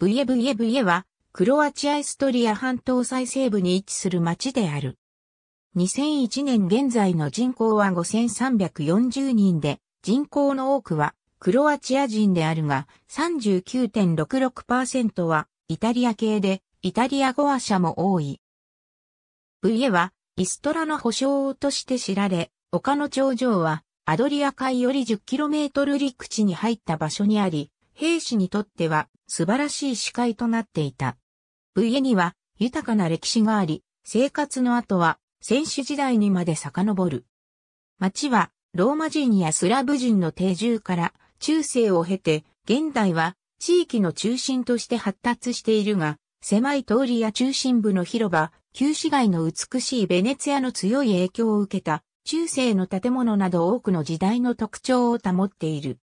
ブイエブイエブイエは、クロアチア・エストリア半島最西部に位置する町である。2001年現在の人口は5340人で、人口の多くはクロアチア人であるが、39.66%はイタリア系で、イタリア語話者も多い。ブイエは、イストラの保証として知られ、丘の頂上は、アドリア海より 10km 陸地に入った場所にあり、兵士にとっては素晴らしい視界となっていた。家には豊かな歴史があり、生活の後は戦手時代にまで遡る。町はローマ人やスラブ人の定住から中世を経て、現代は地域の中心として発達しているが、狭い通りや中心部の広場、旧市街の美しいベネツィアの強い影響を受けた、中世の建物など多くの時代の特徴を保っている。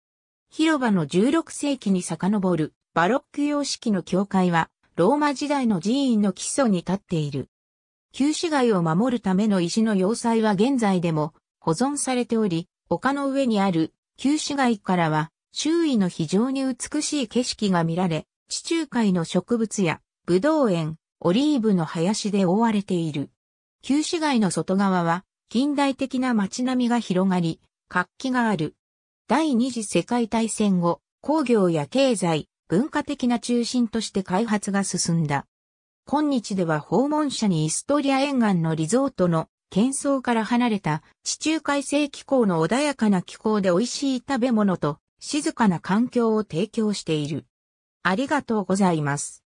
広場の16世紀に遡るバロック様式の教会はローマ時代の寺院の基礎に立っている。旧市街を守るための石の要塞は現在でも保存されており、丘の上にある旧市街からは周囲の非常に美しい景色が見られ、地中海の植物やブドウ園、オリーブの林で覆われている。旧市街の外側は近代的な街並みが広がり、活気がある。第二次世界大戦後、工業や経済、文化的な中心として開発が進んだ。今日では訪問者にイストリア沿岸のリゾートの喧騒から離れた地中海性気候の穏やかな気候で美味しい食べ物と静かな環境を提供している。ありがとうございます。